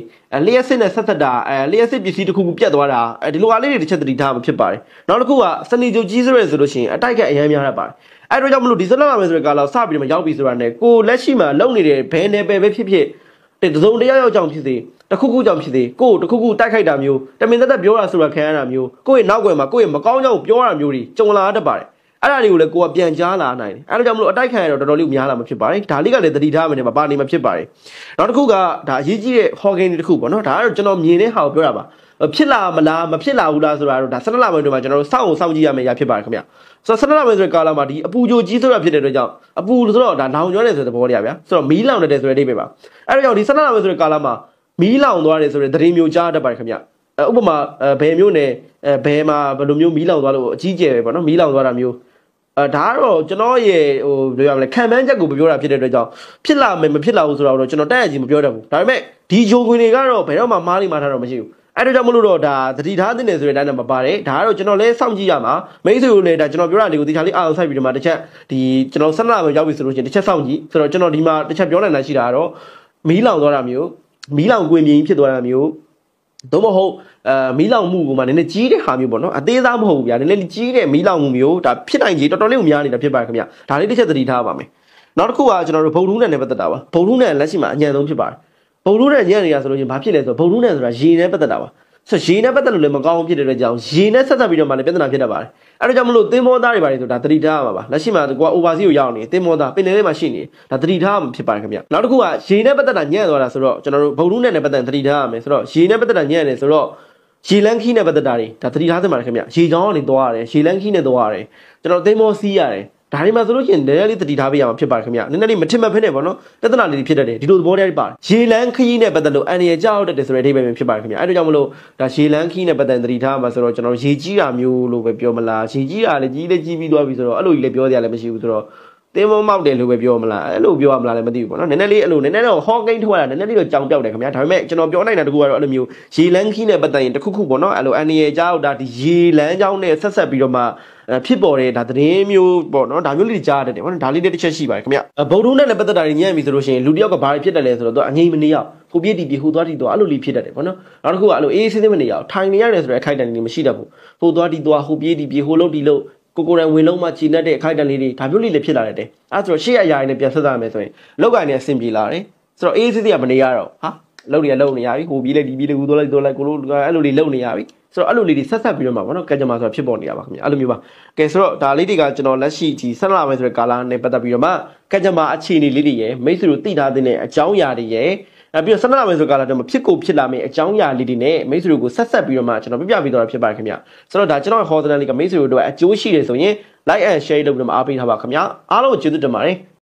လျှက်စစ်နဲ့ဆက်သက်တာအဲလျှက်စစ်ပစ္စည်းတစ်ခုခုပြတ်သွားတာအဲဒီလိုအားလေးတွေတစ်ချက်သတိထားမှဖြစ်ပါတယ်နောက်တစ်ခုကစနေကြိုကြီးဆိုရဲဆိုလို့ရှိရင်အတိုက်ကအရန်များတတ်ပါတယ်အဲဒါကြောင့်မလို့ဒီဇက်လောက်လာမယ်ဆိုတဲ့ကာလစပြီးတော့ရောက်ပြီဆိုတာနဲ့ကိုလက်ရှိမှာလုံနေတဲ့ဘယ်နယ်ပယ်ပဲဖြစ်ဖြစ်တဲ့သုံးတယောက်ယောက်ကြောင့်ဖြစ်စေတခုခုကြောင့်ဖြစ်စေကိုယ်တခုခုတိုက်ခိုက်တာမျိုးတမင်သက်သက်ပြောတာဆိုတာခံရတာမျိုးကိုယ့်ရဲ့နောက်ွယ်မှာကိုယ့်ရဲ့မကောင်းကြောင်ပြောတာမျိုးတွေကြုံလာတတ်ပါတယ်အဲ့ဒါတွေကိုလည်းကိုကပြန်ကြားလာနိုင်တယ်အဲ့ဒါကြောင့်မလို့အတိုက်ခံရတော့တော်တော်လေးများလာမှဖြစ်ပါတယ်ဒါလေးကလည်းသတိထားမယ်နဲ့မပါနေမှဖြစ်ပါတယ်နောက်တစ်ခုကဒါအရေးကြီးတဲ့ hall game တွေတစ်ခုပေါ့နော်ဒါကတော့ကျွန်တော်မြင်တဲ့ဟာကိုပြောတာပါဖြစ်လာမလားမဖြစ်လာဘူးလားဆိုတာတော့ဒါ၁၂လပိုင်းတွေမှာကျွန်တော်တို့စောင့်အောင်စောင့်ကြည့်ရမယ့်အရာဖြစ်ပါတယ်ခင်ဗျဆိုတော့၁၂လပိုင်းဆိုတဲ့ကာလမှာဒီအပူကြိုကြီးဆိုတာဖြစ်တဲ့အတွက်ကြောင့်အပူဆိုတော့ဒါလောင်ကျွမ်းတယ်ဆိုတဲ့သဘောတရားဗျာဆိုတော့မီးလောင်တယ်ဆိုတဲ့အိမ်ပဲပါအဲ့တော့ဒီ၁၂လပိုင်းဆိုတဲ့ကာလမှာမီးလောင်သွားတယ်ဆိုတဲ့သတင်းမျိုးကြားတတ်ပါတယ်ခင်ဗျဥပမာဘယ်မျိုးနဲ့ဘယ်မှာဘယ်လိုမျိုးမီးလောင်သွားလို့အကြီးကျယ်ပဲပေါ့နော်မီးလောင်သွားတာမျိုးအဲဒါကတော့ကျွန်တော်ရဲ့ဟိုဘယ်လိုရမလဲခံမှန်းချက်ကိုပြောတာဖြစ်တဲ့အတွက်ကြောင့်ဖြစ်လာမယ်မဖြစ်လာဘူးဆိုတာတော့ကျွန်တော်တက်ရချင်းမပြောတတ်ဘူးဒါပေမဲ့ဒီဂျိုခွင်တွေကတော့ဘယ်တော့မှမားလိမားထားတော့မရှိဘူးအဲ့တော့ကြောင့်မလို့တော့ဒါသတိထားသင့်တယ်ဆိုတဲ့အတိုင်းတော့မပါတယ်ဒါကတော့ကျွန်တော်လည်းစောင့်ကြည့်ရမှာမိတ်ဆွေတို့လည်းဒါကျွန်တော်ပြောတာလေးကိုသတိထားလေးအားလုံးစိုက်ပြီးတော့မှတစ်ချက်ဒီကျွန်တော်ဆက်လာမယ်ရောက်ပြီဆိုလို့ရှိရင်တစ်ချက်စောင့်ကြည့်ဆိုတော့ကျွန်တော်ဒီမှာတစ်ချက်ပြောနိုင်တာရှိတာကတော့မီးလောင်သွားတာမျိုးမီးလောင်ကွင်ပြင်းဖြစ်သွားတာမျိုးသို့မဟုတ်အဲမီးလောင်မှုကမှနည်းနည်းကြီးတဲ့ဟာမျိုးပေါ့နော်အသေးစားမဟုတ်ဘူးဗျာနည်းနည်းကြီးတဲ့မီးလောင်မှုမျိုးဒါဖြစ်နိုင်ကြီးတော်တော်လေးကိုများနေတာဖြစ်ပါတယ်ခင်ဗျာဒါလေးတစ်ချက်သတိထားပါမယ်နောက်တစ်ခုကကျွန်တော်တို့ဘုံထူးနဲ့နဲ့ပတ်သက်တာပါဘုံထူးနဲ့လက်ရှိမှာအညံဆုံးဖြစ်ပါတယ်ဘုံထူးနဲ့ညံ့နေတာဆိုလို့ချင်းဘာဖြစ်လဲဆိုတော့ဘုံထူးနဲ့ဆိုတာရေနဲ့ပတ်သက်တာပါဆိုရေနဲ့ပတ်သက်လို့လည်းမကောင်းဖြစ်တဲ့အတွက်ကြောင့်ရေနဲ့ဆက်ဆက်ပြီးတော့မှလည်းပြဿနာဖြစ်တတ်ပါတယ်အဲ့ဒါကြောင့်မလို့သင်္ဘောသားတွေပါတယ်ဆိုတာတတိထားရမှာပါလက်ရှိမှာကွာ oversea ကိုရောက်နေသင်္ဘောသားပင်လယ်ထဲမှာရှိနေဒါတတိထားရမှာဖြစ်ပါတယ်ခင်ဗျနောက်တစ်ခုကရေနဲ့ပတ်သက်တာညံ့သွားတာဆိုတော့ကျွန်တော်တို့ဘုံလူနဲ့လည်းပတ်သက်တတိထားရမယ်ဆိုတော့ရေနဲ့ပတ်သက်တာညံ့နေဆိုတော့ရေလန်းခီးနဲ့ပတ်သက်တာတွေဒါတတိထားသင့်ပါတယ်ခင်ဗျရေချောင်းကနေသွားရတယ်ရေလန်းခီးနဲ့သွားရတယ်ကျွန်တော်သင်္ဘောစီးရတယ်ဒါတွေမှာဆိုလို့ရှိရင်နည်းနည်းလေးတတိထားပေးရမှာဖြစ်ပါတယ်ခင်ဗျနည်းနည်းလေးမထင်မှတ်ဖက်နဲ့ပေါ့နော်ပြဿနာလေးတွေဖြစ်တတ်တယ်ဒီလိုသဘောတရားတွေပါတယ်ရေလန်းခီးနဲ့ပတ်သက်လို့အန်ရကြောက်တတ်တယ်ဆိုတဲ့အဓိပ္ပာယ်မျိုးဖြစ်ပါတယ်ခင်ဗျအဲ့ဒါကြောင့်မလို့ဒါရေလန်းခီးနဲ့ပတ်သက်တတိထားမှာဆိုတော့ကျွန်တော်ရေကြီးတာမျိုးလို့ပဲပြောမလားရေကြီးတာလည်းကြီးလည်းကြီးပြီးသွားပြီဆိုတော့အဲ့လိုကြီးလည်းပြောစရာလည်းမရှိဘူးဆိုတော့သင်းမောမောက်တယ်လို့ပဲပြောမလားအဲ့လိုပြောရမလားလည်းမသိဘူးပေါ့နော်နည်းနည်းလေးအဲ့လိုနည်းနည်းတော့ဟော့ကိန်းထွက်လာနည်းနည်းလေးတော့ကြောင်ပြောက်တယ်ခင်ဗျာဒါပေမဲ့ကျွန်တော်ပြောနိုင်တာတခုကတော့အဲ့လိုမျိုးရေလန်းခီးနဲ့ပတ်သက်ရင်တခုခုပေါ့နော်အဲ့လိုအန်ဒီရဲ့ကြောက်ဒါဒီရေလန်းကြောင်းနဲ့ဆက်ဆက်ပြီးတော့မှဖြစ်ပေါ်တဲ့ဒါသတင်းမျိုးပေါ့နော်ဒါမျိုးလေးကြားရတယ်ပေါ့နော်ဒါလေးတစ်ချက်ရှိပါတယ်ခင်ဗျဗုဒ္ဓနဲ့လည်းပတ်သက်တာညံ့ပြီဆိုလို့ရှိရင်လူတစ်ယောက်ကဘာတွေဖြစ်တယ်လဲဆိုတော့သူအငိမ့်မနေရဟိုပြည့်တီတီဟိုသွားတီသွားအဲ့လိုလေးဖြစ်တတ်တယ်ပေါ့နော်နောက်တစ်ခုကအဲ့လိုအေးအေးဆေးဆေးမနေရထိုင်နေရတယ်ဆိုတဲ့အခိုက်အတန့်လေးမရှိတတ်ဘူးဟိုသွားတီသွားဟိုပြည့်တီပြည့်ဟိုလုံးတီလုံးကိုကိုယ်တိုင်ဝင်လုံးမှချီနှက်တဲ့အခိုက်အတန့်လေးတွေဒါမျိုးလေးလည်းဖြစ်လာတဲ့တဲ့အဲ့ဆိုတော့ရှေ့အရာတွေနဲ့ပြန်ဆက်စားမယ်ဆိုရင်လောက်ကင်နဲ့အဆင်ပြေလာတယ်ဆိုတော့အေးစစ်စစ်ကမနေရတော့ဟာလုံနေရလုံနေရပြီဟိုပြေးလိုက်ဒီပြေးလိုက်ဟိုတော့လိုက်တော့လိုက်ကိုလိုအဲ့လိုလေးလုံနေရပြီဆိုတော့အဲ့လိုလေးတွေဆက်ဆက်ပြီးတော့မှာပေါ့နော်ကံကြမ္မာဆိုတာဖြစ်ပေါ်နေတာပါခင်ဗျအဲ့လိုမျိုးပါကဲဆိုတော့ဒါလေးတွေကကျွန်တော်လက်ရှိဒီဆက်လာမယ်ဆိုတဲ့ကာလနဲ့ပတ်သက်ပြီးတော့မှကံကြမ္မာအခြေအနေလေးတွေရယ်မိတ်ဆွေတို့သိထားတဲ့အကြောင်းအရာတွေရယ်ပြီးတော့ဆန္ဒမဲဆိုကာလာတော့မဖြစ်ကိုဖြစ်လာမယ့်အကြောင်းအရာလေးတွေနဲ့မိတ်ဆွေတို့ကိုဆက်ဆက်ပြီးတော့မှကျွန်တော်ပြပြပေးတော့ဖြစ်ပါတယ်ခင်ဗျဆိုတော့ဒါကျွန်တော်ရဲ့ hot channel လေးကမိတ်ဆွေတို့အတွက်အကျိုးရှိတယ်ဆိုရင် like and share လုပ်ပြီးတော့အားပေးထားပါခင်ဗျအားလုံးကျေးဇူးတင်ပါတယ်